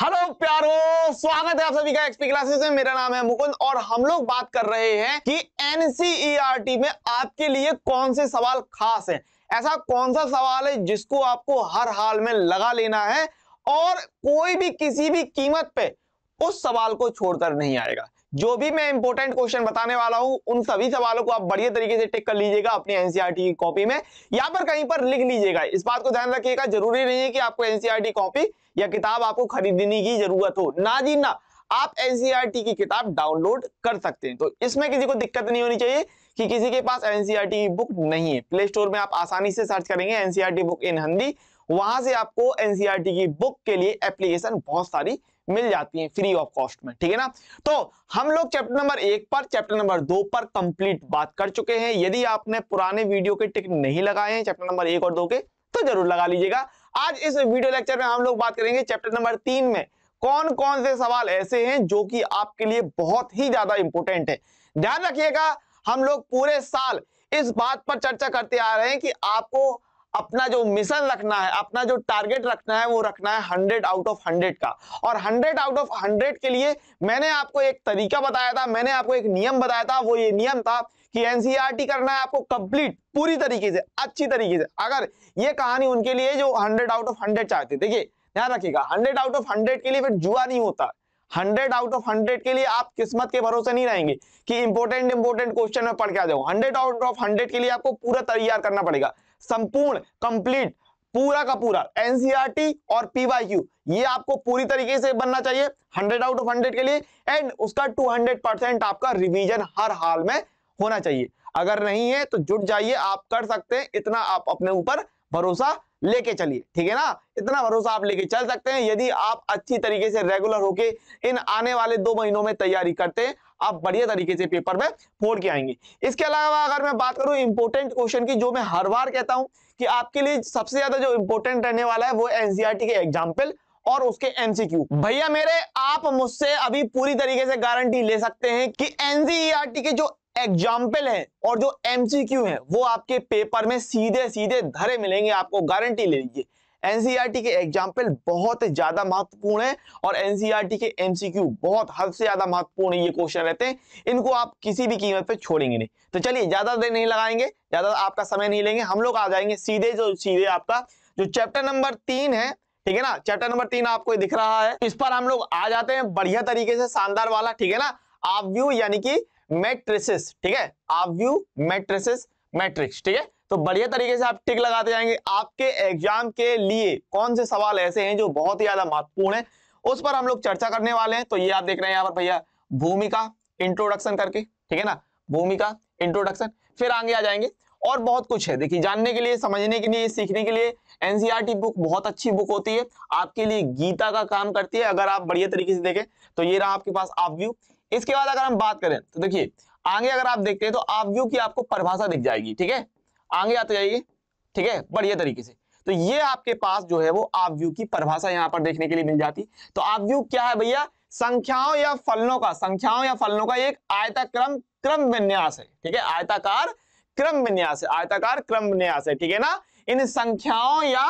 hello प्यारो स्वागत है आप सभी का एक्सपी क्लासेस में मेरा नाम है मुकुंद और हम लोग बात कर रहे हैं कि एनसीईआरटी e में आपके लिए कौन से सवाल खास हैं ऐसा कौन सा सवाल है जिसको आपको हर हाल में लगा लेना है और कोई भी किसी भी कीमत पे उस सवाल को छोड़कर नहीं आएगा जो भी मैं इंपॉर्टेंट क्वेश्चन बताने वाला हूं उन सभी सवालों को आप बढ़िया तरीके से टिक कर लीजिएगा अपनी एनसीईआरटी e की कॉपी में या पर कहीं पर लिख लीजिएगा इस बात को ध्यान रखिएगा जरूरी नहीं है कि आपको एनसीईआरटी कॉपी e या किताब आपको खरीदने की जरूरत हो ना जी ना आप एनसीईआरटी e की किताब डाउनलोड कर सकते हैं तो इसमें किसी को दिक्कत नहीं होनी चाहिए कि किसी के पास एनसीईआरटी की बुक नहीं है प्ले स्टोर में आप आसानी से सर्च करेंगे एनसीईआरटी बुक इन हिंदी वहां से आपको एनसीईआरटी की बुक के लिए एप्लीकेशन बहुत सारी मिल जाती हैं फ्री ऑफ कॉस्ट में ठीक है ना तो हम लोग चैप्टर नंबर एक पर चैप्टर नंबर दो पर कंप्लीट बात कर चुके हैं यदि आपने पुराने वीडियो के टिक नहीं लगाए हैं चैप्टर नंबर एक और दो के तो जरूर लगा लीजिएगा आज इस वीडियो लेक्चर में हम लोग बात करेंगे चैप्टर नंबर तीन में कौन कौन से सवाल ऐसे हैं जो कि आपके लिए बहुत ही ज्यादा इंपॉर्टेंट है ध्यान रखिएगा हम लोग पूरे साल इस बात पर चर्चा करते आ रहे हैं कि आपको अपना जो मिशन रखना है अपना जो टारगेट रखना है वो रखना है हंड्रेड आउट ऑफ हंड्रेड का और हंड्रेड आउट ऑफ हंड्रेड के लिए मैंने आपको एक तरीका बताया था मैंने आपको एक नियम बताया था वो ये नियम था कि एनसीईआरटी e करना है आपको कंप्लीट पूरी तरीके से अच्छी तरीके से अगर ये कहानी उनके लिए जो हंड्रेड आउट ऑफ हंड्रेड चाहते देखिए ध्यान रखिएगा हंड्रेड आउट ऑफ हंड्रेड के लिए फिर जुआ नहीं होता हंड्रेड आउट ऑफ हंड्रेड के लिए आप किस्मत के भरोसे नहीं रहेंगे कि इंपोर्टेंट इंपोर्टेंट क्वेश्चन में पढ़ के आ जाओ हंड्रेड आउट ऑफ हंड्रेड के लिए आपको पूरा तैयार करना पड़ेगा संपूर्ण कंप्लीट पूरा का पूरा एनसीआरटी e और पीवाईक्यू ये आपको पूरी तरीके से बनना चाहिए 100 आउट ऑफ 100 के लिए एंड उसका 200 परसेंट आपका रिवीजन हर हाल में होना चाहिए अगर नहीं है तो जुट जाइए आप कर सकते हैं इतना आप अपने ऊपर भरोसा लेके चलिए ठीक है ना इतना भरोसा आप लेके चल सकते हैं यदि आप अच्छी तरीके से रेगुलर होके इन आने वाले दो महीनों में तैयारी करते हैं आप बढ़िया तरीके से पेपर में फोड़ के आएंगे इसके अलावा अगर मैं बात करूं इंपोर्टेंट क्वेश्चन की जो मैं हर बार कहता हूं कि आपके लिए सबसे ज्यादा जो इंपोर्टेंट रहने वाला है वो एनसीआरटी e के एग्जाम्पल और उसके एमसीक्यू भैया मेरे आप मुझसे अभी पूरी तरीके से गारंटी ले सकते हैं कि एनसीईआरटी e के जो एग्जाम्पल हैं और जो एमसीक्यू हैं वो आपके पेपर में सीधे सीधे धरे मिलेंगे आपको गारंटी ले लीजिए एनसीईआरटी e के एग्जाम्पल बहुत ज्यादा महत्वपूर्ण है और एनसीईआरटी e के एमसीक्यू बहुत हद से ज्यादा महत्वपूर्ण ये क्वेश्चन रहते हैं इनको आप किसी भी कीमत पे छोड़ेंगे नहीं तो चलिए ज्यादा देर नहीं लगाएंगे ज्यादा आपका समय नहीं लेंगे हम लोग आ जाएंगे सीधे जो सीधे आपका जो चैप्टर नंबर तीन है ठीक है ना चैप्टर नंबर तीन आपको दिख रहा है इस पर हम लोग आ जाते हैं बढ़िया तरीके से शानदार वाला ठीक है ना आप व्यू यानी कि मैट्रिसेस ठीक है आव्यू मैट्रिसेस मैट्रिक्स ठीक है तो बढ़िया तरीके से आप टिक लगाते जाएंगे आपके एग्जाम के लिए कौन से सवाल ऐसे हैं जो बहुत ही ज्यादा महत्वपूर्ण है उस पर हम लोग चर्चा करने वाले हैं तो ये आप देख रहे हैं यहाँ पर भैया भूमिका इंट्रोडक्शन करके ठीक है ना भूमिका इंट्रोडक्शन फिर आगे आ जाएंगे और बहुत कुछ है देखिए जानने के लिए समझने के लिए सीखने के लिए एनसीईआरटी बुक e बहुत अच्छी बुक होती है आपके लिए गीता का काम करती है अगर आप बढ़िया तरीके से देखें तो ये रहा आपके पास आप व्यू इसके बाद अगर हम बात करें तो देखिए आगे अगर आप देखते हैं तो आप व्यू की आपको परिभाषा दिख जाएगी ठीक है आगे आते जाइए ठीक है बढ़िया तरीके से तो ये आपके पास जो है वो आप व्यू की परिभाषा यहाँ पर देखने के लिए मिल जाती तो आप व्यू क्या है भैया संख्याओं या फलनों का संख्याओं या फलनों का एक आयताक्रम क्रम विन्यास है ठीक है आयताकार क्रम विन्यास है आयताकार क्रम विन्यास है ठीक है ना इन संख्याओं या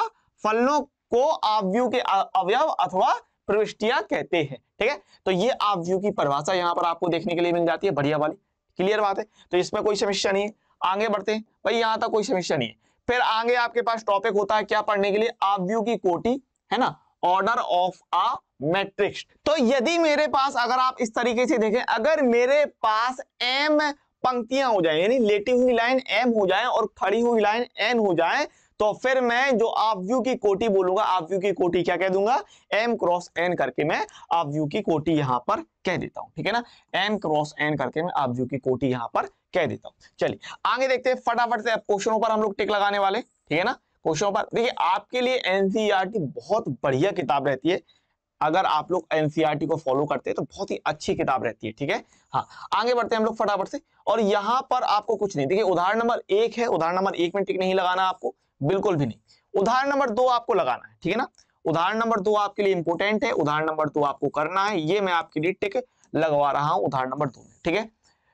फलनों को आप व्यू के अवयव अथवा प्रविष्टियां कहते हैं ठीक है तो ये आप व्यू की परिभाषा यहाँ पर आपको देखने के लिए मिल जाती है बढ़िया वाली क्लियर बात है तो इसमें कोई समस्या नहीं है आगे बढ़ते हैं भाई यहाँ तक कोई समस्या नहीं है फिर आगे आपके पास टॉपिक होता है क्या पढ़ने के लिए आप व्यू की कोटी है ना ऑर्डर ऑफ अ मैट्रिक्स तो यदि मेरे पास अगर आप इस तरीके से देखें अगर मेरे पास एम पंक्तियां हो जाए यानी लेटी हुई लाइन एम हो जाए और खड़ी हुई लाइन एन हो जाए तो फिर मैं जो आप व्यू की कोटी बोलूंगा आप व्यू की कोटी क्या कह दूंगा एम क्रॉस एन करके मैं आप व्यू की कोटी यहां पर कह देता हूं ठीक है ना एम क्रॉस एन करके मैं आप व्यू की कोटी यहां पर कह देता हूं चलिए आगे देखते हैं फटाफट से क्वेश्चनों पर हम लोग टिक लगाने वाले ठीक है ना क्वेश्चनों पर देखिए आपके लिए एनसीईआरटी e बहुत बढ़िया किताब रहती है अगर आप लोग एनसीईआरटी e को फॉलो करते हैं तो बहुत ही अच्छी किताब रहती है ठीक है हाँ आगे बढ़ते हैं हम लोग फटाफट से और यहां पर आपको कुछ नहीं देखिए उदाहरण नंबर एक है उदाहरण नंबर एक में टिक नहीं लगाना आपको बिल्कुल भी नहीं उदाहरण नंबर दो आपको लगाना है ठीक है ना उदाहरण नंबर दो आपके लिए इंपोर्टेंट है उदाहरण नंबर दो आपको करना है ये मैं आपके लिए टिक लगवा रहा हूं उदाहरण नंबर दो में ठीक है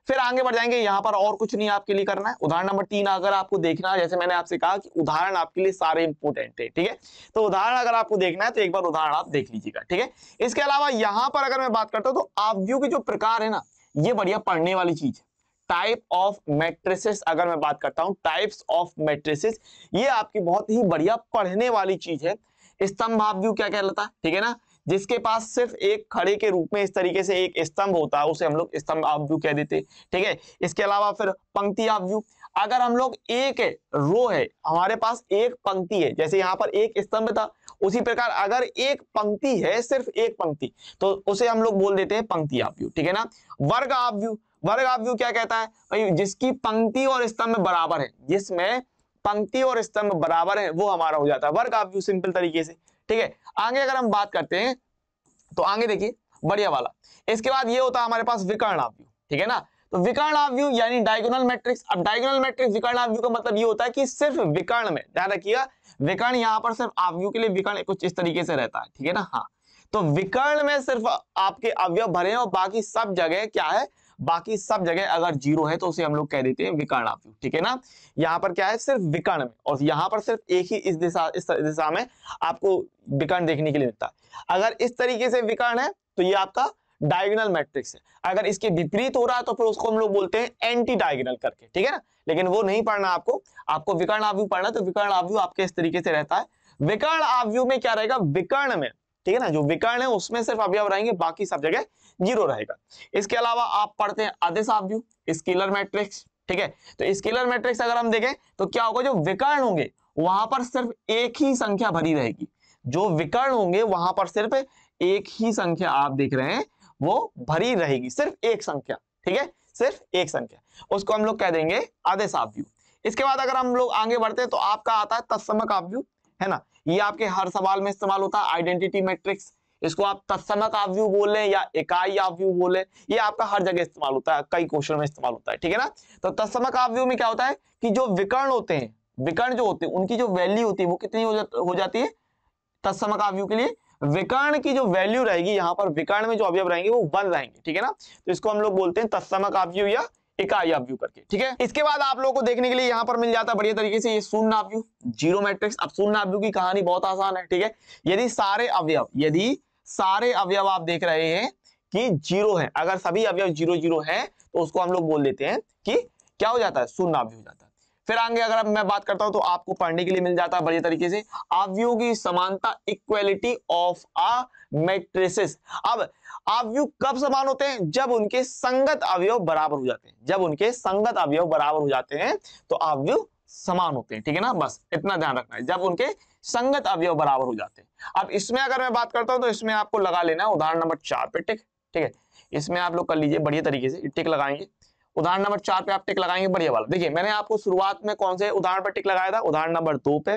फिर आगे बढ़ जाएंगे यहाँ पर और कुछ नहीं आपके लिए करना है उदाहरण नंबर तीन अगर आपको देखना है जैसे मैंने आपसे कहा कि उदाहरण आपके लिए सारे इंपोर्टेंट है ठीक है तो उदाहरण अगर आपको देखना है तो एक बार उदाहरण आप देख लीजिएगा ठीक है इसके अलावा यहाँ पर अगर मैं बात करता हूँ तो आव्यू के जो प्रकार है ना ये बढ़िया पढ़ने वाली चीज है टाइप ऑफ मैट्रिसेस अगर मैं बात करता हूं टाइप्स ऑफ मैट्रिसेस ये आपकी बहुत ही बढ़िया पढ़ने वाली चीज है स्तंभाव्यू क्या कहलाता है ठीक है ना जिसके पास सिर्फ एक खड़े के रूप में इस तरीके से एक स्तंभ होता है उसे हम लोग स्तंभ व्यू कह देते ठीक है इसके अलावा फिर पंक्ति व्यू अगर हम लोग एक है रो है हमारे पास एक पंक्ति है जैसे यहाँ पर एक स्तंभ था उसी प्रकार अगर एक पंक्ति है सिर्फ एक पंक्ति तो उसे हम लोग बोल देते हैं पंक्ति व्यू ठीक है ना वर्ग व्यू वर्ग व्यू क्या कहता है भाई जिसकी पंक्ति और स्तंभ बराबर है जिसमें पंक्ति और स्तंभ बराबर है वो हमारा हो जाता है वर्ग व्यू सिंपल तरीके से ठीक है आगे अगर हम बात करते हैं तो आगे देखिए बढ़िया वाला इसके बाद ये होता है हमारे पास विकर्ण व्यू ठीक है ना तो विकर्ण व्यू यानी डायगोनल मैट्रिक्स अब डायगोनल मैट्रिक्स विकर्ण व्यू का मतलब ये होता है कि सिर्फ विकर्ण में ध्यान रखिएगा विकर्ण यहाँ पर सिर्फ व्यू के लिए विकर्ण कुछ इस तरीके से रहता है ठीक है ना हाँ तो विकर्ण में सिर्फ आपके अवयव भरे हैं और बाकी सब जगह क्या है बाकी सब जगह अगर जीरो है तो उसे हम लोग कह देते हैं विकर्ण आव्यूह ठीक है ना यहाँ पर क्या है सिर्फ विकर्ण में और यहाँ पर सिर्फ एक ही इस दिशा इस दिशा में आपको विकर्ण देखने के लिए मिलता है अगर इस तरीके से विकर्ण है तो ये आपका डायगोनल मैट्रिक्स है अगर इसके विपरीत हो रहा है तो फिर उसको हम लोग बोलते हैं एंटी डायगोनल करके ठीक है ना लेकिन वो नहीं पढ़ना आपको आपको विकर्ण आवयु पढ़ना तो विकर्ण आव्यू आपके इस तरीके से रहता है विकर्ण आव्यू में क्या रहेगा विकर्ण में ठीक है ना जो विकर्ण है उसमें सिर्फ अवयव रहेंगे बाकी सब जगह जीरो रहेगा इसके अलावा आप पढ़ते हैं अधिस स्किलर मैट्रिक्स ठीक है तो स्किलर मैट्रिक्स अगर हम देखें तो क्या होगा जो विकर्ण होंगे वहां पर सिर्फ एक ही संख्या भरी रहेगी जो विकर्ण होंगे वहां पर सिर्फ एक ही संख्या आप देख रहे हैं वो भरी रहेगी सिर्फ एक संख्या ठीक है सिर्फ एक संख्या उसको हम लोग कह देंगे आदेश आव्यू इसके बाद अगर हम लोग आगे बढ़ते हैं तो आपका आता है तत्समक आव्यू है ना ये आपके हर सवाल में इस्तेमाल होता है आइडेंटिटी मैट्रिक्स इसको आप तत्समक आवव्यू बोले या इकाई आवव्यू बोले ये आपका हर जगह इस्तेमाल होता है कई क्वेश्चन में इस्तेमाल होता है ठीक है ना तो तत्समक आव्यू में क्या होता है कि जो विकर्ण होते हैं विकर्ण जो होते हैं उनकी जो वैल्यू होती है वो कितनी हो, जा, हो जाती है तत्समक आव्यू के लिए विकर्ण की जो वैल्यू रहेगी यहाँ पर विकर्ण में जो अवयव रहेंगे वो वन रहेंगे ठीक है ना तो इसको हम लोग बोलते हैं तत्समक आव्यू या इकाई ऑफ व्यू करके ठीक है इसके बाद आप लोगों को देखने के लिए यहां पर मिल जाता है बढ़िया तरीके से ये शून्य ऑफ व्यू जीरो मैट्रिक्स अब शून्य ऑफ व्यू की कहानी बहुत आसान है ठीक है यदि सारे अवयव यदि सारे अवयव आप देख रहे हैं कि जीरो है अगर सभी अवयव जीरो जीरो है तो उसको हम लोग बोल देते हैं कि क्या हो जाता है शून्य अवयव हो जाता है फिर आगे अगर अब मैं बात करता हूं तो आपको पढ़ने के लिए मिल जाता है बढ़िया तरीके से अवयव की समानता इक्वेलिटी ऑफ अ मैट्रिसेस अब अवयु कब समान होते हैं जब उनके संगत अवयव बराबर हो जाते हैं जब उनके संगत अवयव बराबर हो जाते हैं तो अवयु समान होते हैं ठीक है ना बस इतना ध्यान रखना है जब उनके संगत अवयव बराबर हो जाते हैं अब इसमें अगर मैं बात करता हूं तो इसमें आपको लगा लेना है उदाहरण नंबर चार पे टिक ठीक है इसमें आप लोग कर लीजिए बढ़िया तरीके से टिक लगाएंगे उदाहरण नंबर चार पे आप टिक लगाएंगे बढ़िया वाला देखिए मैंने आपको शुरुआत में कौन से उदाहरण पर टिक लगाया था उदाहरण नंबर दो पे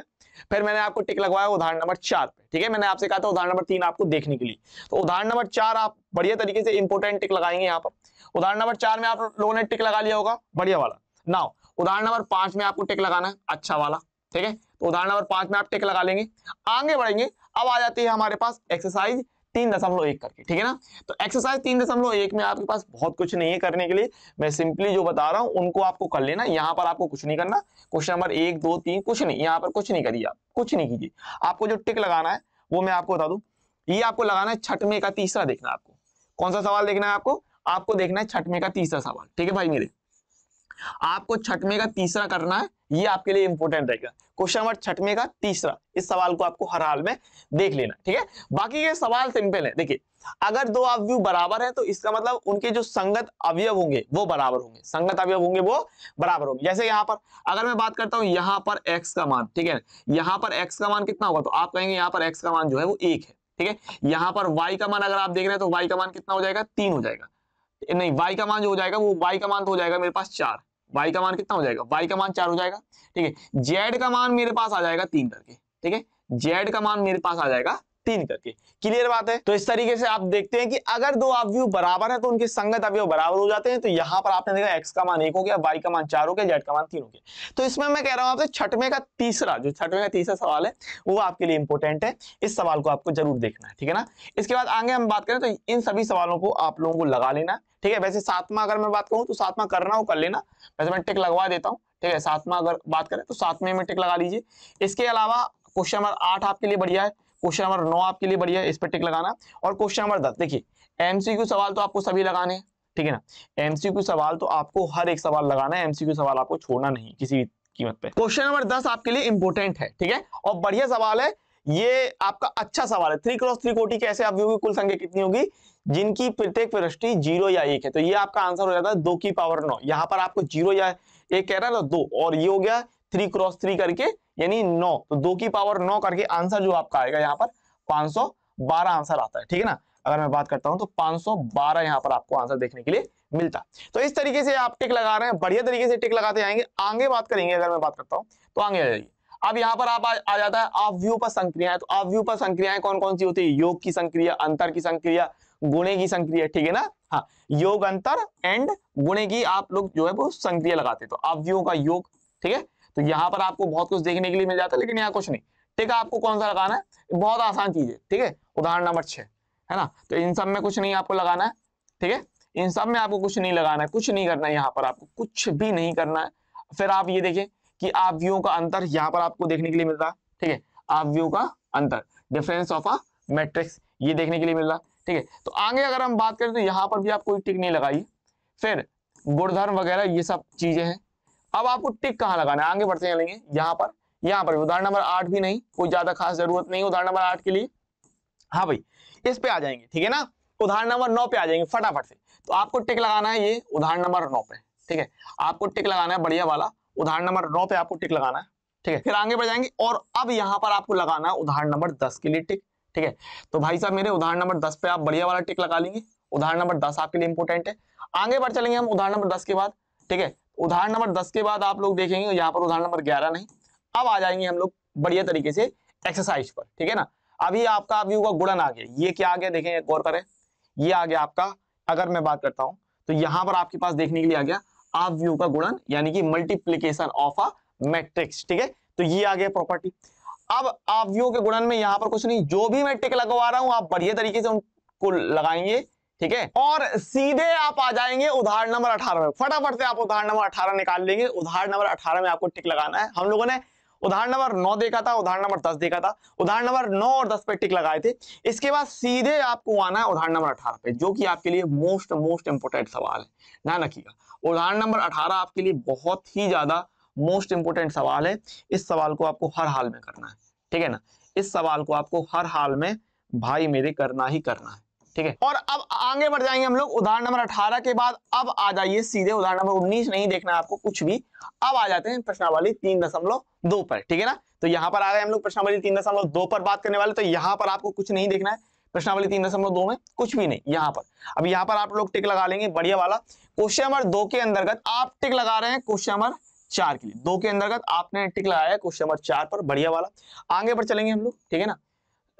फिर मैंने आपको टिक लगवाया उदाहरण नंबर चार पे ठीक है मैंने आपसे कहा था उदाहरण नंबर तीन आपको देखने के लिए तो उदाहरण नंबर चार आप बढ़िया तरीके से इंपोर्टेंट टिक लगाएंगे यहाँ पर उदाहरण नंबर चार में आप लोगों ने टिक लगा लिया होगा बढ़िया वाला नाउ उदाहरण नंबर पांच में आपको टिक लगाना है अच्छा वाला ठीक है तो उदाहरण नंबर पांच में आप टिक लगा लेंगे आगे बढ़ेंगे अब आ जाती है हमारे पास एक्सरसाइज तीन दशमलव एक करके ठीक है ना तो एक्सरसाइज तीन दशमलव एक में आपके पास बहुत कुछ नहीं है करने के लिए मैं सिंपली जो बता रहा हूं उनको आपको कर लेना यहां पर आपको कुछ नहीं करना क्वेश्चन नंबर एक दो तीन कुछ नहीं यहां पर कुछ नहीं करिए आप कुछ नहीं कीजिए आपको जो टिक लगाना है वो मैं आपको बता दू ये आपको लगाना है छठ में का तीसरा देखना आपको कौन सा सवाल देखना है आपको आपको देखना है छठ में का तीसरा सवाल ठीक है भाई मेरे आपको छठवें का तीसरा करना है ये आपके लिए इंपॉर्टेंट रहेगा क्वेश्चन नंबर छठवें का तीसरा इस सवाल को आपको हर हाल में देख लेना ठीक है बाकी ये सवाल सिंपल है देखिए अगर दो अवयव बराबर है तो इसका मतलब उनके जो संगत अवयव होंगे वो बराबर होंगे संगत अवयव होंगे वो बराबर होंगे जैसे यहां पर अगर मैं बात करता हूं यहां पर x का मान ठीक है यहां पर x का मान कितना होगा तो आप कहेंगे यहां पर x का मान जो है वो एक है ठीक है यहां पर y का मान अगर आप देख रहे हैं तो y का मान कितना हो जाएगा तीन हो जाएगा नहीं वाई का मान जो हो जाएगा वो वाई का मान तो हो जाएगा मेरे पास चार वाई का मान कितना हो जाएगा वाई का मान चार हो जाएगा ठीक है जेड का मान मेरे पास आ जाएगा तीन करके ठीक है जेड का मान मेरे पास आ जाएगा तीन करके क्लियर बात है तो इस तरीके से आप देखते हैं कि अगर दो अवयव बराबर है तो उनके संगत अवय बराबर हो जाते हैं तो यहाँ पर आपने देखा एक्स का मान एक हो गया वाई का मान चार हो गया जेड का मान तीन हो गया तो इसमें मैं कह रहा हूं आपसे छठवें का तीसरा जो छठवें का तीसरा सवाल है वो आपके लिए इंपॉर्टेंट है इस सवाल को आपको जरूर देखना है ठीक है ना इसके बाद आगे हम बात करें तो इन सभी सवालों को आप लोगों को लगा लेना ठीक है वैसे सातवा अगर मैं बात करूं तो सातवा करना हो कर लेना वैसे मैं टिक लगवा देता हूँ ठीक है सातवा अगर बात करें तो सातवें में टिक लगा लीजिए इसके अलावा क्वेश्चन नंबर आठ आपके लिए बढ़िया है क्वेश्चन नंबर नौ आपके लिए बढ़िया इस पर टिक लगाना और क्वेश्चन नंबर दस देखिए एमसीक्यू सवाल तो आपको सभी लगाने ठीक है ना एमसीक्यू सवाल तो आपको हर एक सवाल लगाना है एमसीक्यू सवाल आपको छोड़ना नहीं किसी कीमत पे क्वेश्चन नंबर दस आपके लिए इंपोर्टेंट है ठीक है और बढ़िया सवाल है ये आपका अच्छा सवाल है थ्री क्रॉस थ्री कोटी कैसे आप कुल संख्या कितनी होगी जिनकी प्रत्येक प्रविष्टि जीरो या एक है तो ये आपका आंसर हो जाता है दो की पावर नौ यहाँ पर आपको जीरो या एक कह रहा है ना तो दो और ये हो गया थ्री क्रॉस थ्री करके यानी नौ तो दो की पावर नौ करके आंसर जो आपका आएगा यहाँ पर बारह आंसर आता है ठीक है ना अगर मैं बात करता हूं तो 512 यहाँ पर आपको आंसर देखने के लिए मिलता है तो इस तरीके से आप टिक लगा रहे हैं बढ़िया तरीके से टिक लगाते जाएंगे आगे बात करेंगे अगर मैं बात करता हूँ तो आगे आ जाइए अब यहाँ पर आप आ, आ जाता है आप व्यू तो पर संक्रियाएं तो आप व्यू पर संक्रियाएं कौन कौन सी होती है योग की संक्रिया अंतर की संक्रिया गुणे की संक्रिया ठीक है ना हाँ योग अंतर एंड गुणे की आप लोग जो है वो संक्रिया लगाते तो आप व्यू का योग ठीक है तो यहाँ पर आपको बहुत कुछ देखने के लिए मिल जाता है लेकिन यहाँ कुछ नहीं ठीक है आपको कौन सा लगाना है बहुत आसान चीज है ठीक है उदाहरण नंबर छह है ना तो इन सब में कुछ नहीं आपको लगाना है ठीक है इन सब में आपको कुछ नहीं लगाना है कुछ नहीं करना है यहाँ पर आपको कुछ भी नहीं करना है फिर आप ये देखें कि आप व्यू का अंतर यहाँ पर आपको देखने के लिए मिल रहा है ठीक है आप व्यू का अंतर डिफरेंस ऑफ अ मैट्रिक्स ये देखने के लिए मिल रहा है ठीक है तो आगे अगर हम बात करें तो यहाँ पर भी आप कोई टिक नहीं लगाइए फिर गुणधर्म वगैरह ये सब चीजें हैं अब आपको टिक कहाँ लगाना है आगे बढ़ते चलेंगे यहां पर यहाँ पर उदाहरण नंबर आठ भी नहीं कोई ज्यादा खास जरूरत नहीं उदाहरण नंबर आठ के लिए हाँ भाई इस पे आ जाएंगे ठीक है ना उदाहरण नंबर नौ पे आ जाएंगे फटाफट से तो आपको टिक लगाना है ये उदाहरण नंबर नौ पे ठीक है आपको टिक लगाना है बढ़िया वाला उदाहरण नंबर नौ पे आपको टिक लगाना है ठीक है फिर आगे बढ़ जाएंगे और अब यहाँ पर आपको लगाना है उदाहरण नंबर दस के लिए टिक ठीक है तो भाई साहब मेरे उदाहरण नंबर दस पे आप बढ़िया वाला टिक लगा लेंगे उदाहरण नंबर दस आपके लिए इंपोर्टेंट है आगे बढ़ चलेंगे हम उदाहरण नंबर दस के बाद ठीक है उदाहरण नंबर दस के बाद आप लोग देखेंगे यहाँ पर उदाहरण नंबर ग्यारह नहीं अब आ जाएंगे हम लोग बढ़िया तरीके से एक्सरसाइज पर ठीक है ना अभी आपका अभी होगा गुड़न आ गया ये क्या आ गया देखें गौर करें ये आ गया आपका अगर मैं बात करता हूं तो यहां पर आपके पास देखने के लिए आ गया आप व्यू का गुणन यानी कि मल्टीप्लीकेशन ऑफ अ मैट्रिक्स ठीक है तो ये आ गया प्रॉपर्टी अब आप व्यू के गुणन में यहां पर कुछ नहीं जो भी मैं टिक लगवा रहा हूं आप बढ़िया तरीके से उनको लगाएंगे ठीक है और सीधे आप आ जाएंगे उदाहरण नंबर अठारह में फटाफट से आप उदाहरण नंबर अठारह निकाल लेंगे उदाहरण नंबर अठारह में आपको टिक लगाना है हम लोगों ने उदाहरण नंबर नौ देखा था उदाहरण नंबर दस देखा था उदाहरण नंबर नौ और दस पे टिक लगाए थे इसके बाद सीधे आपको आना है उदाहरण नंबर अठारह पे जो कि आपके लिए मोस्ट मोस्ट इंपोर्टेंट सवाल है ध्यान रखिएगा उदाहरण नंबर अठारह आपके लिए बहुत ही ज्यादा मोस्ट इंपोर्टेंट सवाल है इस सवाल को आपको हर हाल में करना है ठीक है ना इस सवाल को आपको हर हाल में भाई मेरे करना ही करना है ठीक है और अब आगे बढ़ जाएंगे हम लोग उदाहरण नंबर अठारह के बाद अब आ जाइए सीधे उदाहरण नंबर उन्नीस नहीं देखना आपको कुछ भी अब आ जाते हैं प्रश्नावली तीन दशमलव दो पर ठीक है ना तो यहाँ पर आ रहे हैं हम लोग प्रश्नावली तीन दशमलव दो पर बात करने वाले तो यहाँ पर आपको कुछ नहीं देखना है प्रश्नावली तीन दशमलव दो में कुछ भी नहीं यहाँ पर अब यहाँ पर आप लोग टिक लगा लेंगे बढ़िया वाला क्वेश्चन नंबर दो के अंतर्गत आप टिक लगा रहे हैं क्वेश्चन नंबर चार के लिए दो के अंतर्गत आपने टिक लगाया क्वेश्चन नंबर चार पर बढ़िया वाला आगे पर चलेंगे हम लोग ठीक है ना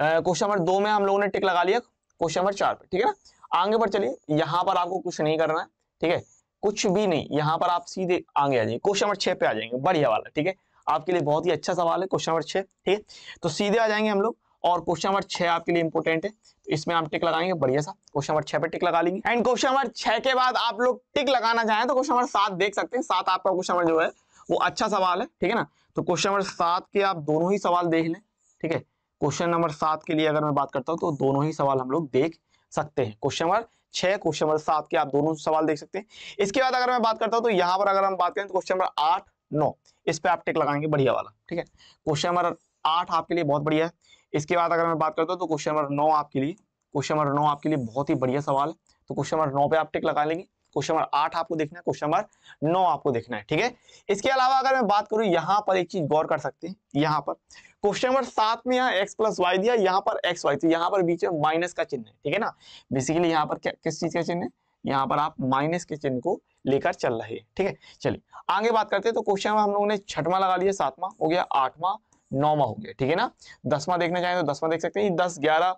क्वेश्चन नंबर दो में हम लोगों ने टिक लगा लिया क्वेश्चन नंबर चार पे ठीक है ना आगे पर चलिए यहाँ पर आपको कुछ नहीं करना है ठीक है कुछ भी नहीं यहाँ पर आप सीधे आगे आ जाइए क्वेश्चन नंबर छह पे आ जाएंगे बढ़िया वाला ठीक है आपके लिए बहुत ही अच्छा सवाल है क्वेश्चन नंबर छह ठीक है तो सीधे आ जाएंगे हम लोग और क्वेश्चन नंबर छह आपके लिए इंपोर्टेंट है तो इसमें आप टिक लगाएंगे बढ़िया सा क्वेश्चन नंबर छह पे टिक लगा लेंगे एंड क्वेश्चन नंबर छह के बाद आप लोग टिक लगाना चाहें तो क्वेश्चन नंबर सात देख सकते हैं सात आपका क्वेश्चन नंबर जो है वो अच्छा सवाल है ठीक है ना तो क्वेश्चन नंबर सात के आप दोनों ही सवाल देख लें ठीक है क्वेश्चन नंबर सात के लिए अगर मैं बात करता हूँ तो दोनों ही सवाल हम लोग देख सकते हैं क्वेश्चन नंबर छह क्वेश्चन नंबर सात के आप दोनों सवाल देख सकते हैं इसके बाद अगर मैं बात करता हूँ तो यहाँ पर अगर हम बात करें तो क्वेश्चन नंबर आठ नौ इस पर आप टिक लगाएंगे बढ़िया वाला ठीक है क्वेश्चन नंबर आठ आपके लिए बहुत बढ़िया है इसके बाद अगर मैं बात करता हूँ तो क्वेश्चन नंबर नौ आपके लिए क्वेश्चन नंबर नौ आपके लिए बहुत ही बढ़िया सवाल है तो क्वेश्चन नंबर नौ पे आप टिक लगा लेंगे क्वेश्चन नंबर आठ आपको देखना है क्वेश्चन नंबर नौ आपको देखना है ठीक है इसके अलावा अगर मैं बात करूं यहां पर एक चीज गौर कर सकते हैं यहाँ पर क्वेश्चन नंबर सात में यहाँ एक्स प्लस वाई दिया यहाँ पर एक्स वाई तो यहाँ पर बीच में माइनस का चिन्ह है ठीक है ना बेसिकली यहाँ पर क्या किस चीज का चिन्ह है यहाँ पर आप माइनस के चिन्ह को लेकर चल रहे हैं ठीक है चलिए आगे बात करते हैं तो क्वेश्चन में हम लोगों ने छठवा लगा लिया सातवा हो गया आठवा नौवा हो गया ठीक है ना दसवा देखना चाहें तो दसवां देख सकते हैं दस ग्यारह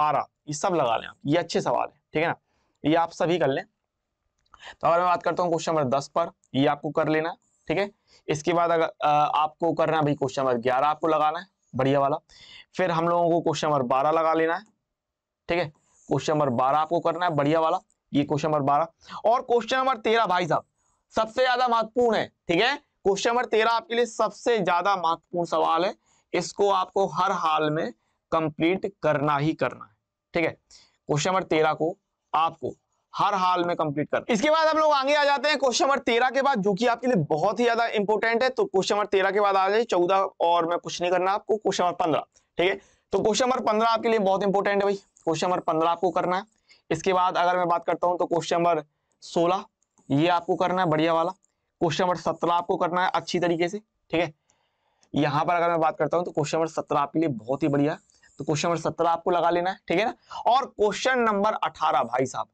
बारह ये सब लगा लें आप ये अच्छे सवाल है ठीक है ना ये आप सभी कर लें तो अगर मैं बात करता हूँ क्वेश्चन नंबर दस पर ये आपको कर लेना ठीक है इसके बाद अगर आपको करना है भाई क्वेश्चन नंबर ग्यारह आपको लगाना है बढ़िया वाला फिर हम लोगों को क्वेश्चन नंबर बारह लगा लेना है ठीक है क्वेश्चन नंबर बारह आपको करना है बढ़िया वाला ये क्वेश्चन नंबर बारह और क्वेश्चन नंबर तेरह भाई साहब सबसे ज्यादा महत्वपूर्ण है ठीक है क्वेश्चन नंबर तेरह आपके लिए सबसे ज्यादा महत्वपूर्ण सवाल है इसको आपको हर हाल में कंप्लीट करना ही करना है ठीक है क्वेश्चन नंबर तेरह को आपको हर हाल में कंप्लीट कर इसके बाद हम लोग आगे आ जाते हैं क्वेश्चन नंबर तेरह के बाद जो कि आपके लिए बहुत ही ज्यादा इंपॉर्टेंट है तो क्वेश्चन नंबर तेरह के बाद आ जाए चौदह और मैं कुछ नहीं करना आपको क्वेश्चन नंबर पंद्रह ठीक है तो क्वेश्चन नंबर पंद्रह आपके लिए बहुत इंपॉर्टेंट है भाई क्वेश्चन नंबर पंद्रह आपको करना है इसके बाद अगर मैं बात करता हूं तो क्वेश्चन नंबर सोलह ये आपको करना है बढ़िया वाला क्वेश्चन नंबर सत्रह आपको करना है अच्छी तरीके से ठीक है यहां पर अगर मैं बात करता हूं तो क्वेश्चन नंबर सत्रह आपके लिए बहुत ही बढ़िया तो क्वेश्चन नंबर सत्रह आपको लगा लेना है ठीक है ना और क्वेश्चन नंबर अठारह भाई साहब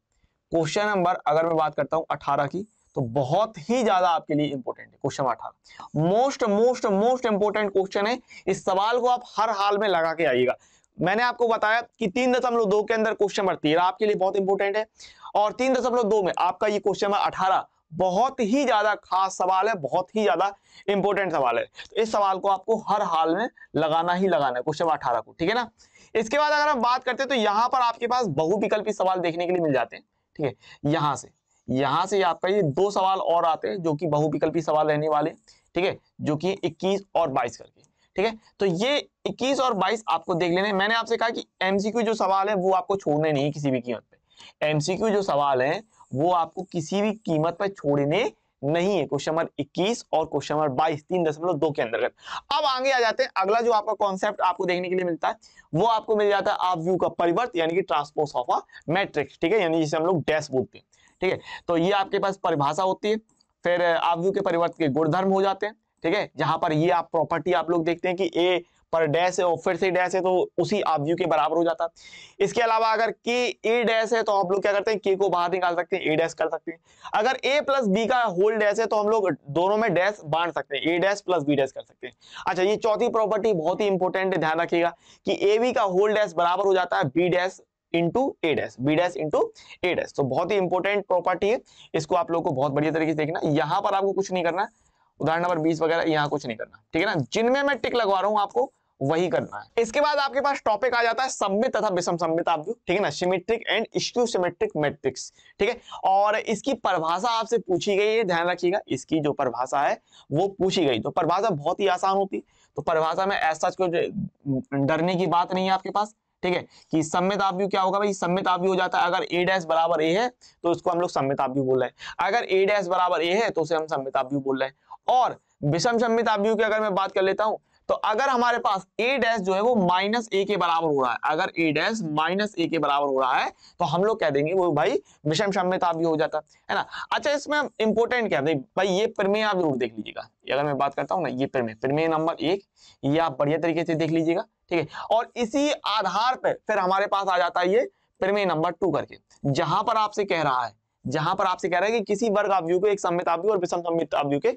क्वेश्चन नंबर अगर मैं बात करता हूं अठारह की तो बहुत ही ज्यादा आपके लिए इंपॉर्टेंट है क्वेश्चन अठारह most most most important question है इस सवाल को आप हर हाल में लगा के आइएगा मैंने आपको बताया कि तीन दशमलव दो के अंदर क्वेश्चन नंबर तेरह आपके लिए बहुत इंपॉर्टेंट है और तीन दशमलव दो में आपका ये क्वेश्चन नंबर अठारह बहुत ही ज्यादा खास सवाल है बहुत ही ज्यादा इंपॉर्टेंट सवाल है तो इस सवाल को आपको हर हाल में लगाना ही लगाना है क्वेश्चन नंबर अठारह को ठीक है ना इसके बाद अगर हम बात करते हैं तो यहां पर आपके पास बहुविकल्पी सवाल देखने के लिए मिल जाते हैं ठीक है यहां से यहां से आपका ये दो सवाल और आते हैं जो कि बहुविकल्पी सवाल रहने वाले ठीक है जो कि 21 और 22 करके ठीक है तो ये 21 और 22 आपको देख लेने मैंने आपसे कहा कि एमसीक्यू जो सवाल है वो आपको छोड़ने नहीं किसी भी कीमत पे एमसीक्यू जो सवाल है वो आपको किसी भी कीमत पर छोड़ने नहीं है क्वेश्चन नंबर 21 और क्वेश्चन नंबर 22 तीन दशमलव दो के अंतर्गत अब आगे आ जाते हैं अगला जो आपका कॉन्सेप्ट आपको देखने के लिए मिलता है वो आपको मिल जाता है आप व्यू का परिवर्त यानी कि ट्रांसपोर्ट ऑफ अ मैट्रिक्स ठीक है यानी जिसे हम लोग डैश बोलते हैं ठीक है तो ये आपके पास परिभाषा होती है फिर आप व्यू के परिवर्त के गुणधर्म हो जाते हैं ठीक है जहां पर ये आप प्रॉपर्टी आप लोग देखते हैं कि ए पर डैश है और फिर से डैश है तो उसी आव्यू के बराबर हो जाता इसके अलावा अगर के ए डैश है तो आप लोग क्या करते हैं के को बाहर निकाल सकते हैं ए डैश कर सकते हैं अगर ए प्लस बी का होल डैश है तो हम लोग दोनों में डैश बांट सकते हैं A dash plus B dash कर सकते हैं अच्छा ये चौथी प्रॉपर्टी बहुत ही इंपॉर्टेंट है ध्यान रखिएगा कि ए बी का होल डैश बराबर हो जाता है B dash into A dash B dash into A dash तो बहुत ही इंपॉर्टेंट प्रॉपर्टी है इसको आप लोग को बहुत बढ़िया तरीके से देखना यहाँ पर आपको कुछ नहीं करना उदाहरण नंबर बीस वगैरह यहाँ कुछ नहीं करना ठीक है ना जिनमें मैं टिक लगवा रहा हूँ आपको वही करना है इसके बाद आपके पास टॉपिक आ जाता है सम्मित तथा विषम सम्मित आप ठीक है ना symmetric and skew symmetric matrix ठीक है और इसकी परिभाषा आपसे पूछी गई है ध्यान रखिएगा इसकी जो परिभाषा है वो पूछी गई तो परिभाषा बहुत ही आसान होती तो परिभाषा में ऐसा कोई डरने की बात नहीं है आपके पास ठीक है कि सम्मित आव्यू क्या होगा भाई सम्मित आव्यू हो जाता है अगर ए डैश बराबर ए है तो उसको हम लोग सम्मित आव्यू बोल रहे हैं अगर ए डैश बराबर ए है तो उसे हम सम्मित आव्यू बोल रहे हैं और विषम सम्मित आव्यू की अगर मैं बात कर लेता हूं तो अगर हमारे पास ए डैश जो है वो माइनस ए के बराबर हो रहा है अगर ए डैश माइनस ए के बराबर हो रहा है तो हम लोग कह देंगे वो भाई विषम साम्यता भी हो जाता है ना अच्छा इसमें इंपोर्टेंट क्या है भाई ये प्रमेय आप जरूर देख लीजिएगा अगर मैं बात करता हूँ ना ये प्रमेय प्रमेय नंबर एक ये आप बढ़िया तरीके से देख लीजिएगा ठीक है और इसी आधार पर फिर हमारे पास आ जाता है ये प्रमेय नंबर टू करके जहां पर आपसे कह रहा है जहां पर आपसे कह रहा है कि किसी वर्ग आव्यूह को एक सम्मित आव्यूह और विषम सम्मित आव्यूह के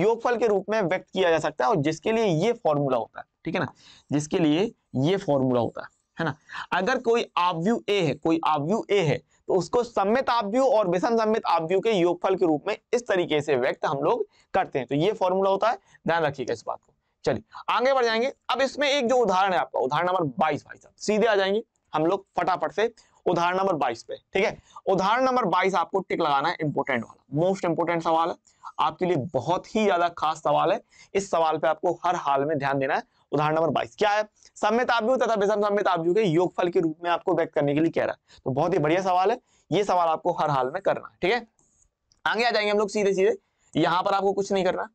योगफल के रूप में व्यक्त किया जा सकता है और जिसके लिए ये फॉर्मूला होता है ठीक है ना जिसके लिए ये फॉर्मूला होता है है ना अगर कोई आव्यू ए है कोई आव्यू ए है तो उसको सम्मित आव्यू और विषम सम्मित आव्यू के योगफल के रूप में इस तरीके से व्यक्त हम लोग करते हैं तो ये फॉर्मूला होता है ध्यान रखिएगा इस बात को चलिए आगे बढ़ जाएंगे अब इसमें एक जो उदाहरण है आपका उदाहरण नंबर बाईस भाई साहब सीधे आ जाएंगे हम लोग फटाफट से उदाहरण नंबर 22 पे ठीक है उदाहरण नंबर 22 आपको टिक लगाना है इंपोर्टेंट वाला मोस्ट इंपोर्टेंट सवाल है आपके लिए बहुत ही ज्यादा खास सवाल है इस सवाल पे आपको हर हाल में ध्यान देना है उदाहरण नंबर 22 क्या है सम्मित आव्यूह तथा विषम सम्मित आव्यूह के योगफल के रूप में आपको व्यक्त करने के लिए कह रहा है तो बहुत ही बढ़िया सवाल है ये सवाल आपको हर हाल में करना है ठीक है आगे आ जाएंगे हम लोग सीधे सीधे यहाँ पर आपको कुछ नहीं करना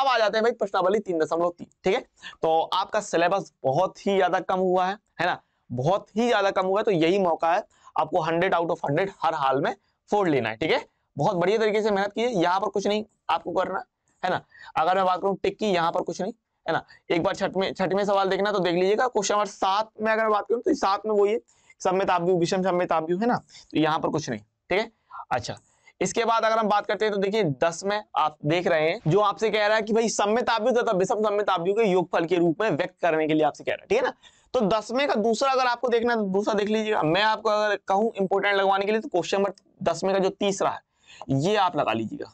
अब आ जाते हैं भाई प्रश्नावली तीन दशमलव तीन ठीक है तो आपका सिलेबस बहुत ही ज्यादा कम हुआ है है ना बहुत ही ज्यादा कम हुआ है तो यही मौका है आपको हंड्रेड आउट ऑफ हंड्रेड हर हाल में फोड़ लेना है ठीक है बहुत बढ़िया तरीके से मेहनत कीजिए यहाँ पर कुछ नहीं आपको करना है ना अगर मैं बात करूँ टिक यहाँ पर कुछ नहीं है ना एक बार छठ में छठ में सवाल देखना तो देख लीजिएगा क्वेश्चन नंबर सात में अगर बात करूँ तो सात में वही है सम्मित विषम सम्यताब्यू है ना तो यहाँ पर कुछ नहीं ठीक है अच्छा इसके बाद अगर हम बात करते हैं तो देखिए दस में आप देख रहे हैं जो आपसे कह रहा है कि भाई सम्यताब्यू तथा तो विषम सम्यताब्यू के योगफल के रूप में व्यक्त करने के लिए आपसे कह रहा है ठीक है ना तो दसवें का दूसरा अगर आपको देखना है तो दूसरा देख लीजिएगा मैं आपको अगर कहूं इंपोर्टेंट लगवाने के लिए तो क्वेश्चन नंबर दसवें का जो तीसरा है ये आप लगा लीजिएगा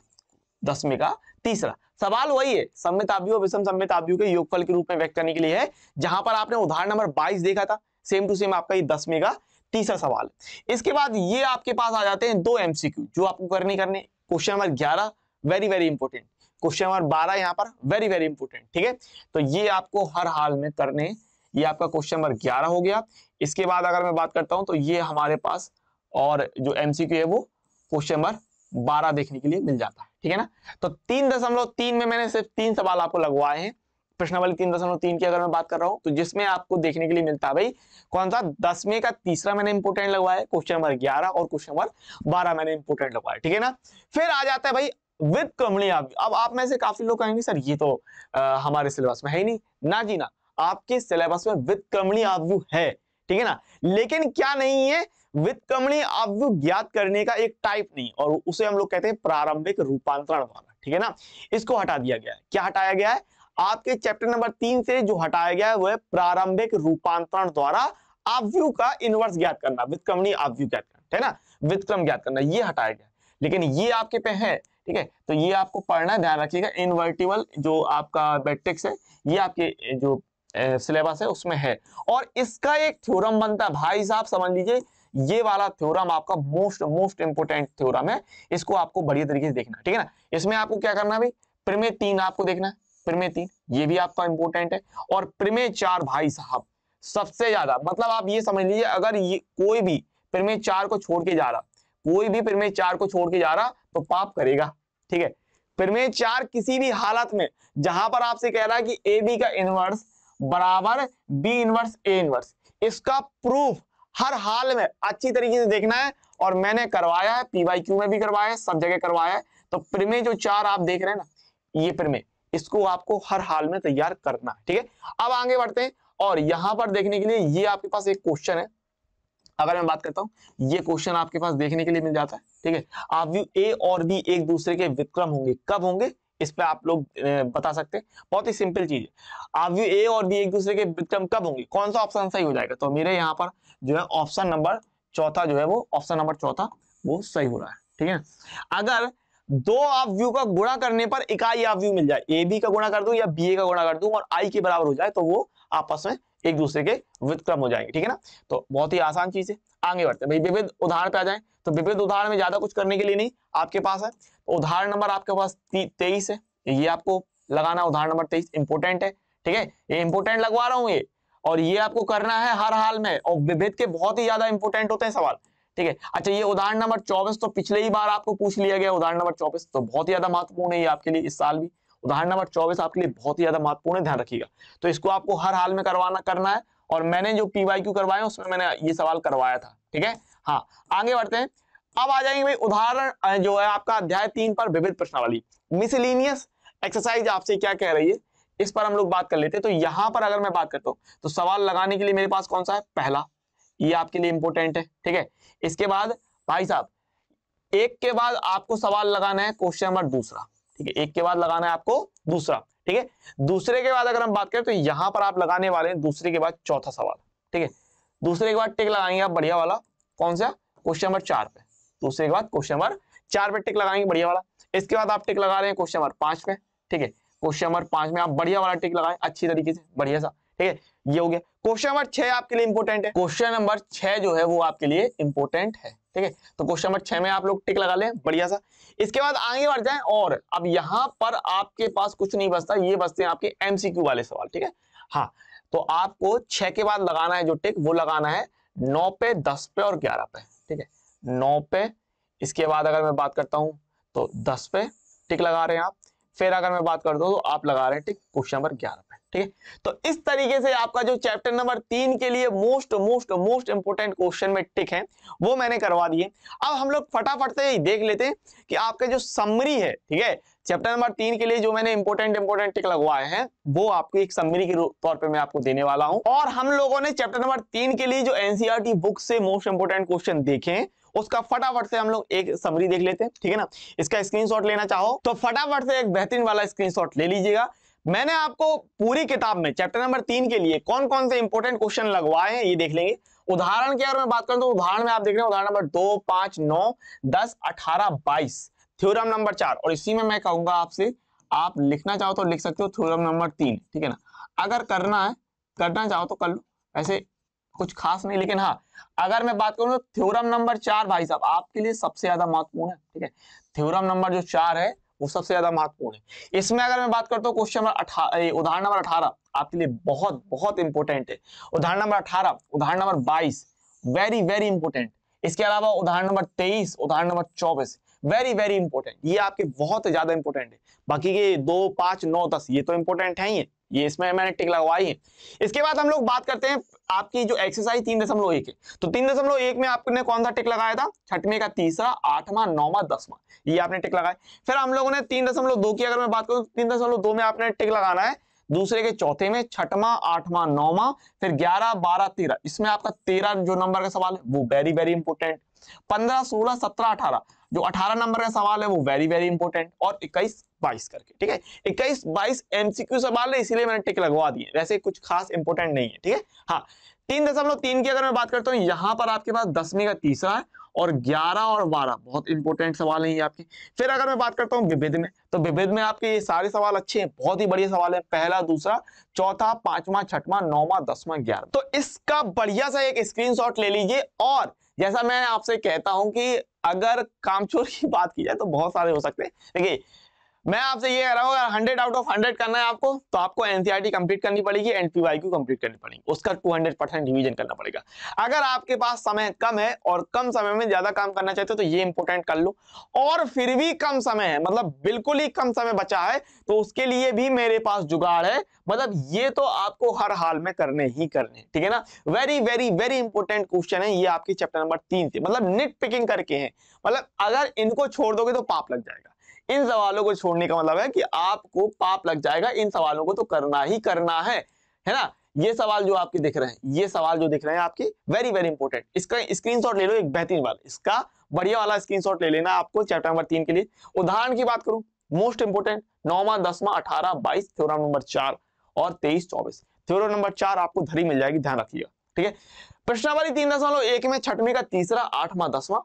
दसवें का तीसरा सवाल वही है और विषम सम्यताभियो के योगफल के रूप में व्यक्त करने के लिए है जहां पर आपने उदाहरण नंबर बाईस देखा था सेम टू सेम आपका ये दसवें का तीसरा सवाल इसके बाद ये आपके पास आ जाते हैं दो एमसीक्यू जो आपको करने करने क्वेश्चन नंबर ग्यारह very very important question number बारह यहाँ पर वेरी वेरी इंपोर्टेंट ठीक है तो ये आपको हर हाल में करने ये आपका क्वेश्चन नंबर ग्यारह हो गया इसके बाद अगर मैं बात करता हूं तो ये हमारे पास और जो एमसीक्यू है वो क्वेश्चन नंबर बारह देखने के लिए मिल जाता है ठीक है ना तो तीन दशमलव तीन में मैंने सिर्फ तीन सवाल आपको लगवाए हैं प्रश्नावली तीन दशमलव तीन की अगर मैं बात कर रहा हूं तो जिसमें आपको देखने के लिए मिलता है भाई कौन सा दसवें का तीसरा मैंने इंपोर्टेंट लगवाया क्वेश्चन नंबर ग्यारह और क्वेश्चन नंबर बारह मैंने इंपोर्टेंट लगवाया ठीक है ना फिर आ जाता है भाई विद कमली अब आप में से काफी लोग कहेंगे सर ये तो आ, हमारे सिलेबस में है ही नहीं ना जी ना आपके सिलेबस में वित्तकर्मणी आव्यू है ठीक है ना लेकिन क्या नहीं है वित्तकर्मणी आव्यू ज्ञात करने का एक टाइप नहीं और उसे हम लोग कहते हैं प्रारंभिक रूपांतरण वाला ठीक है ना इसको हटा दिया गया है क्या हटाया गया है आपके चैप्टर नंबर तीन से जो हटाया गया है वह प्रारंभिक रूपांतरण द्वारा आव्यू का इनवर्स ज्ञात करना वित्तकर्मणी आव्यू ज्ञात करना है ना वित्तक्रम ज्ञात करना ये हटाया गया लेकिन ये आपके पे है ठीक है तो ये आपको पढ़ना ध्यान रखिएगा इनवर्टिबल जो आपका बेटेक्स है ये आपके जो सिलेबस है उसमें है और इसका एक थ्योरम बनता है भाई साहब समझ लीजिए ये वाला थ्योरम आपका मोस्ट मोस्ट इंपोर्टेंट थ्योरम है इसको आपको बढ़िया तरीके से देखना ठीक है ना इसमें आपको क्या करना भाई प्रमे तीन आपको देखना है प्रमे तीन ये भी आपका इंपोर्टेंट है और प्रमे चार भाई साहब सबसे ज्यादा मतलब आप ये समझ लीजिए अगर ये कोई भी प्रमे चार को छोड़ के जा रहा कोई भी प्रमे चार को छोड़ के जा रहा तो पाप करेगा ठीक है प्रमे चार किसी भी हालत में जहां पर आपसे कह रहा है कि ए बी का इनवर्स बराबर बी इनवर्स ए इनवर्स इसका प्रूफ हर हाल में अच्छी तरीके से देखना है और मैंने करवाया है पी क्यू में भी करवाया है सब जगह करवाया है तो प्रमे जो चार आप देख रहे हैं ना ये प्रमे इसको आपको हर हाल में तैयार करना ठीक है अब आगे बढ़ते हैं और यहां पर देखने के लिए ये आपके पास एक क्वेश्चन है अगर मैं बात करता हूं ये क्वेश्चन आपके पास देखने के लिए मिल जाता है ठीक है आप व्यू ए और बी एक दूसरे के विक्रम होंगे कब होंगे इस पर आप लोग बता सकते हैं बहुत ही सिंपल चीज है आप ए और बी एक दूसरे के विक्रम कब होंगे कौन सा ऑप्शन सही हो जाएगा तो मेरे यहाँ पर जो है ऑप्शन नंबर चौथा जो है वो ऑप्शन नंबर चौथा वो सही हो रहा है ठीक है अगर दो आप व्यू का गुणा करने पर इकाई आप व्यू मिल जाए ए बी का गुणा कर दूं या बी ए का गुणा कर दूं और आई के बराबर हो जाए तो वो आपस में एक दूसरे के व्युतक्रम हो जाएंगे ठीक है ना तो बहुत ही आसान चीज है आगे बढ़ते भाई विविध उदाहरण पे आ जाए तो विविध उदाहरण में ज्यादा कुछ करने के लिए नहीं आपके पास है तो उदाहरण नंबर आपके पास तेईस है ये आपको लगाना उदाहरण नंबर तेईस इंपोर्टेंट है ठीक है ये इंपोर्टेंट लगवा रहा हूँ ये और ये आपको करना है हर हाल में और विभेद के बहुत ही ज्यादा इंपोर्टेंट होते हैं सवाल ठीक है अच्छा ये उदाहरण नंबर चौबीस तो पिछले ही बार आपको पूछ लिया गया उदाहरण नंबर चौबीस तो बहुत ही ज्यादा महत्वपूर्ण है ये आपके लिए इस साल भी उदाहरण नंबर चौबीस आपके लिए बहुत ही ज्यादा महत्वपूर्ण ध्यान रखिएगा तो इसको आपको हर हाल में करवाना करना है और मैंने जो पी वाई क्यू करवाया उसमें मैंने ये सवाल करवाया था ठीक है हाँ आगे बढ़ते हैं अब आ जाएंगे भाई उदाहरण जो है आपका अध्याय तीन पर विविध वाली मिसलिनियस एक्सरसाइज आपसे क्या कह रही है इस पर हम लोग बात कर लेते हैं तो यहां पर अगर मैं बात करता हूँ तो सवाल लगाने के लिए मेरे पास कौन सा है पहला ये आपके लिए इंपोर्टेंट है ठीक है इसके बाद भाई साहब एक के बाद आपको सवाल लगाना है क्वेश्चन नंबर दूसरा ठीक है एक के बाद लगाना है आपको दूसरा ठीक है दूसरे के बाद अगर हम बात करें तो यहां पर आप लगाने वाले हैं दूसरे के बाद चौथा सवाल ठीक है दूसरे के बाद टिक लगाएंगे आप बढ़िया वाला कौन सा क्वेश्चन नंबर चार पे दूसरे के बाद क्वेश्चन नंबर चार पे टिक लगाएंगे बढ़िया वाला इसके बाद आप टिक लगा रहे हैं क्वेश्चन नंबर पांच पे ठीक है क्वेश्चन नंबर पांच में आप बढ़िया वाला टिक लगाए अच्छी तरीके से बढ़िया सा ठीक है ये हो गया क्वेश्चन नंबर छह आपके लिए इंपोर्टेंट है क्वेश्चन नंबर छह जो है वो आपके लिए इंपोर्टेंट है ठीक है तो क्वेश्चन नंबर छह में आप लोग टिक लगा लें बढ़िया सा इसके बाद आगे बढ़ जाए और अब यहाँ पर आपके पास कुछ नहीं बचता ये बचते हैं आपके एमसीक्यू वाले सवाल ठीक है हाँ तो आपको छह के बाद लगाना है जो टिक वो लगाना है नौ पे दस पे और ग्यारह पे ठीक है नौ पे इसके बाद अगर मैं बात करता हूं तो दस पे टिक लगा रहे हैं आप फिर अगर मैं बात कर दो तो आप लगा रहे हैं टिक क्वेश्चन नंबर ग्यारह ठीक है तो इस तरीके से आपका जो चैप्टर नंबर तीन के लिए most most most important question में टिक है वो मैंने करवा दिए अब हम लोग फटाफट से देख लेते हैं कि आपका जो समरी है ठीक है चैप्टर नंबर तीन के लिए जो मैंने इंपोर्टेंट इंपोर्टेंट टिक लगवाए हैं वो आपको एक समरी के तौर पे मैं आपको देने वाला हूं और हम लोगों ने चैप्टर नंबर तीन के लिए जो एनसीआर बुक e से मोस्ट इंपोर्टेंट क्वेश्चन देखे उसका फटाफट से हम लोग एक समरी देख लेते हैं ठीक है ना इसका स्क्रीनशॉट लेना चाहो तो फटाफट से एक बेहतरीन वाला स्क्रीनशॉट ले लीजिएगा मैंने आपको पूरी किताब में चैप्टर नंबर तीन के लिए कौन कौन से इंपोर्टेंट क्वेश्चन लगवाए हैं ये देख लेंगे उदाहरण की अगर मैं बात करूं तो उदाहरण में आप देख रहे हैं उदाहरण नंबर दो पांच नौ दस अठारह बाईस थ्योरम नंबर चार और इसी में मैं कहूंगा आपसे आप लिखना चाहो तो लिख सकते हो थ्योरम नंबर तीन ठीक है ना अगर करना है करना चाहो तो कर लो ऐसे कुछ खास नहीं लेकिन हाँ अगर मैं बात करूं तो थ्योरम नंबर चार भाई साहब आपके लिए सबसे ज्यादा महत्वपूर्ण है ठीक है थ्योरम नंबर जो चार है वो सबसे ज्यादा महत्वपूर्ण है इसमें अगर मैं बात करता हूँ क्वेश्चन नंबर उदाहरण नंबर अठारह आपके लिए बहुत बहुत इंपॉर्टेंट है उदाहरण नंबर अठारह उदाहरण नंबर बाईस वेरी वेरी इंपॉर्टेंट इसके अलावा उदाहरण नंबर तेईस उदाहरण नंबर चौबीस वेरी वेरी इंपॉर्टेंट ये आपके बहुत ज्यादा इंपॉर्टेंट है बाकी के दो पांच नौ दस ये तो इंपॉर्टेंट है ही है ये इसमें मैंने टिक लगवाई है इसके बाद हम लोग बात करते हैं आपकी जो एक्सरसाइज तीन दशमलव एक है तो तीन दशमलव एक में आपने कौन सा टिक लगाया था छठवें का तीसरा आठवां नौवा दसवा ये आपने टिक लगाया फिर हम लोगों ने तीन दशमलव दो की अगर मैं बात करूं तीन दशमलव दो में आपने टिक लगाना है दूसरे के चौथे में छठवा आठवां नौवा फिर ग्यारह बारह तेरह इसमें आपका तेरह जो नंबर का सवाल है वो वेरी वेरी इंपोर्टेंट पंद्रह सोलह सत्रह अठारह जो अठारह नंबर का सवाल है वो वेरी वेरी इंपोर्टेंट और इक्कीस बाईस करके ठीक है इक्कीस बाईस एमसीक्यू सवाल है इसीलिए मैंने टिक लगवा दिए वैसे कुछ खास इंपोर्टेंट नहीं है ठीक है हाँ तीन दशमलव तीन की अगर मैं बात करता हूँ यहाँ पर आपके पास दसवीं का तीसरा है और 11 और 12 बहुत इंपॉर्टेंट सवाल है ये आपके फिर अगर मैं बात करता हूँ विविध में तो विविध में आपके ये सारे सवाल अच्छे हैं बहुत ही बढ़िया सवाल है पहला दूसरा चौथा पांचवा छठवा नौवा दसवा ग्यारह तो इसका बढ़िया सा एक स्क्रीनशॉट ले लीजिए और जैसा मैं आपसे कहता हूं कि अगर कामचोर की बात की जाए तो बहुत सारे हो सकते हैं देखिए मैं आपसे ये कह रहा हूँ अगर हंड्रेड आउट ऑफ हंड्रेड करना है आपको तो आपको एनसीआरटी कंप्लीट e करनी पड़ेगी एनपीवाई पीवाईक्यू कंप्लीट करनी पड़ेगी उसका टू हंड्रेड परसेंट रिविजन करना पड़ेगा अगर आपके पास समय कम है और कम समय में ज्यादा काम करना चाहते हो तो ये इंपॉर्टेंट कर लो और फिर भी कम समय है मतलब बिल्कुल ही कम समय बचा है तो उसके लिए भी मेरे पास जुगाड़ है मतलब ये तो आपको हर हाल में करने ही करने ठीक है ना very very very important question है ये आपकी चैप्टर नंबर तीन से मतलब नेट पिकिंग करके है मतलब अगर इनको छोड़ दोगे तो पाप लग जाएगा इन सवालों को छोड़ने का मतलब है कि आपको पाप लग जाएगा इन सवालों को तो करना ही करना है है ना ये सवाल जो आपके दिख रहे हैं ये सवाल जो दिख रहे हैं आपके वेरी वेरी इंपॉर्टेंट इसका स्क्रीनशॉट ले लो एक बेहतरीन वाला इसका बढ़िया वाला स्क्रीनशॉट ले लेना आपको चैप्टर नंबर तीन के लिए उदाहरण की बात करूं मोस्ट इंपोर्टेंट नौवा दसवा अठारह बाईस थ्योरम नंबर चार और तेईस चौबीस थ्योरम नंबर चार आपको धरी मिल जाएगी ध्यान रखिएगा ठीक है प्रश्नावली तीन दशमलव एक में छठवीं का तीसरा आठवां दसवां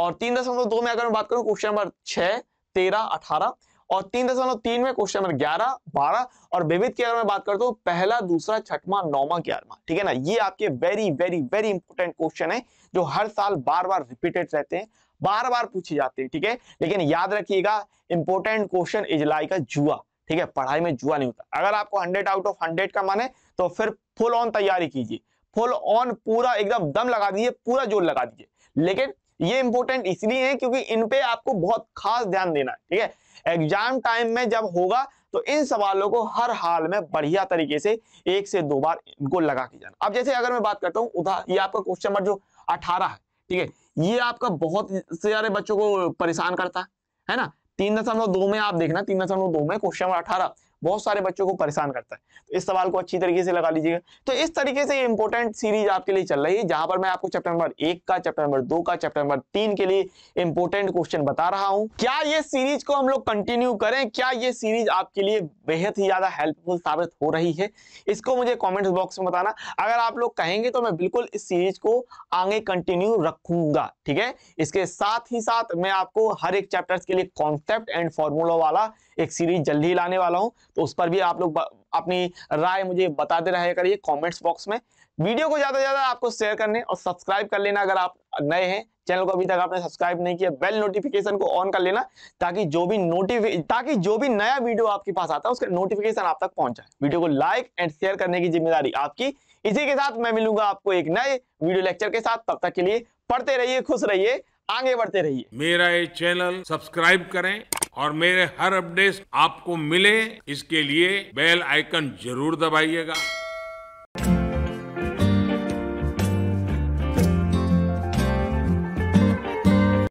और तीन दशमलव दो में अगर मैं बात करूं क्वेश्चन नंबर छह तेरह अठारह और तीन दशमलव तीन में क्वेश्चन नंबर ग्यारह बारह और विविध की अगर मैं बात करता हूँ पहला दूसरा छठवा नौवा ग्यारहवा ठीक है ना ये आपके very very very important question है जो हर साल बार बार रिपीटेड रहते हैं बार बार पूछे जाते हैं ठीक है लेकिन याद रखिएगा important question is like a जुआ ठीक है पढ़ाई में जुआ नहीं होता अगर आपको हंड्रेड आउट ऑफ हंड्रेड का माने तो फिर फुल ऑन तैयारी कीजिए फुल ऑन पूरा एकदम दम लगा दीजिए पूरा जोर लगा दीजिए लेकिन ये इंपॉर्टेंट इसलिए है क्योंकि इनपे आपको बहुत खास ध्यान देना है ठीक है एग्जाम टाइम में जब होगा तो इन सवालों को हर हाल में बढ़िया तरीके से एक से दो बार इनको लगा के जाना अब जैसे अगर मैं बात करता हूँ उधर ये आपका क्वेश्चन नंबर जो अठारह है ठीक है ये आपका बहुत सारे बच्चों को परेशान करता है ना तीन दशमलव दो में आप देखना तीन दशमलव दो में क्वेश्चन नंबर अठारह बहुत सारे बच्चों को परेशान करता है तो इस सवाल को अच्छी तरीके से लगा लीजिएगा तो इस तरीके से इंपॉर्टेंट सीरीज आपके लिए चल रही है जहां पर मैं आपको चैप्टर नंबर एक का चैप्टर नंबर दो का चैप्टर नंबर तीन के लिए इंपोर्टेंट क्वेश्चन बता रहा हूं क्या ये सीरीज को हम लोग कंटिन्यू करें क्या ये सीरीज आपके लिए बेहद ही ज्यादा हेल्पफुल साबित हो रही है इसको मुझे कॉमेंट बॉक्स में बताना अगर आप लोग कहेंगे तो मैं बिल्कुल इस सीरीज को आगे कंटिन्यू रखूंगा ठीक है इसके साथ ही साथ मैं आपको हर एक चैप्टर के लिए कॉन्सेप्ट एंड फॉर्मूला वाला एक सीरीज जल्दी लाने वाला हूं तो उस पर भी आप लोग अपनी राय मुझे बताते रहे करिए कॉमेंट्स बॉक्स में वीडियो को ज़्यादा से ज़्यादा आपको शेयर करने और सब्सक्राइब कर लेना अगर आप नए हैं चैनल को अभी तक आपने सब्सक्राइब नहीं किया बेल नोटिफिकेशन को ऑन कर लेना ताकि जो भी नोटिफिक ताकि जो भी नया वीडियो आपके पास आता है उसका नोटिफिकेशन आप तक पहुंच जाए वीडियो को लाइक एंड शेयर करने की जिम्मेदारी आपकी इसी के साथ मैं मिलूंगा आपको एक नए वीडियो लेक्चर के साथ तब तक के लिए पढ़ते रहिए खुश रहिए आगे बढ़ते रहिए मेरा ये चैनल सब्सक्राइब करें और मेरे हर अपडेट आपको मिले इसके लिए बेल आइकन जरूर दबाइएगा